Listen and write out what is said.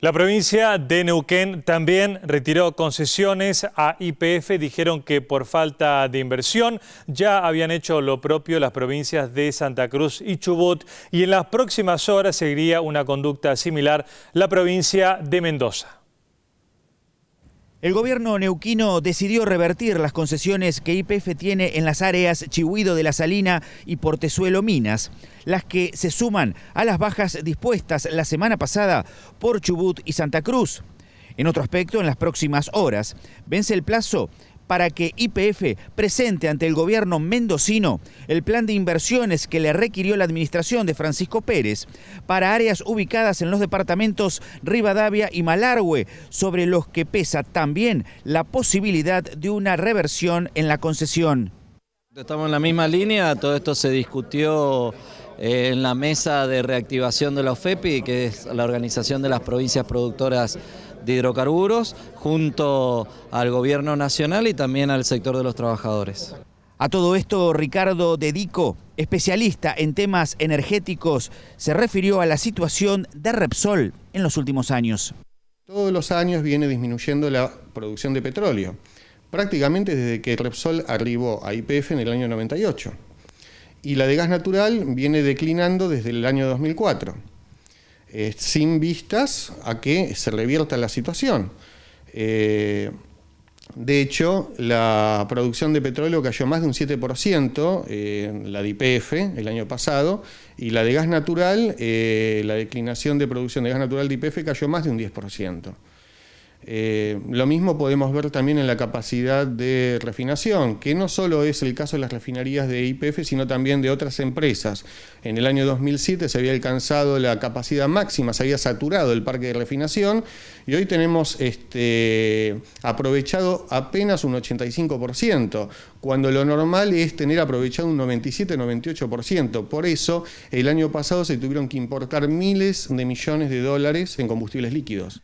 La provincia de Neuquén también retiró concesiones a IPF, dijeron que por falta de inversión ya habían hecho lo propio las provincias de Santa Cruz y Chubut y en las próximas horas seguiría una conducta similar la provincia de Mendoza. El gobierno neuquino decidió revertir las concesiones que IPF tiene en las áreas Chihuido de la Salina y Portezuelo Minas, las que se suman a las bajas dispuestas la semana pasada por Chubut y Santa Cruz. En otro aspecto, en las próximas horas vence el plazo para que IPF presente ante el gobierno mendocino el plan de inversiones que le requirió la administración de Francisco Pérez para áreas ubicadas en los departamentos Rivadavia y Malargüe, sobre los que pesa también la posibilidad de una reversión en la concesión. Estamos en la misma línea, todo esto se discutió eh, en la mesa de reactivación de la OFEPI, que es la organización de las provincias productoras de hidrocarburos junto al gobierno nacional y también al sector de los trabajadores. A todo esto, Ricardo Dedico, especialista en temas energéticos, se refirió a la situación de Repsol en los últimos años. Todos los años viene disminuyendo la producción de petróleo, prácticamente desde que Repsol arribó a IPF en el año 98. Y la de gas natural viene declinando desde el año 2004 sin vistas a que se revierta la situación. Eh, de hecho, la producción de petróleo cayó más de un 7%, en eh, la de IPF el año pasado, y la de gas natural, eh, la declinación de producción de gas natural de IPF cayó más de un 10%. Eh, lo mismo podemos ver también en la capacidad de refinación, que no solo es el caso de las refinerías de IPF, sino también de otras empresas. En el año 2007 se había alcanzado la capacidad máxima, se había saturado el parque de refinación y hoy tenemos este, aprovechado apenas un 85%, cuando lo normal es tener aprovechado un 97-98%. Por eso el año pasado se tuvieron que importar miles de millones de dólares en combustibles líquidos.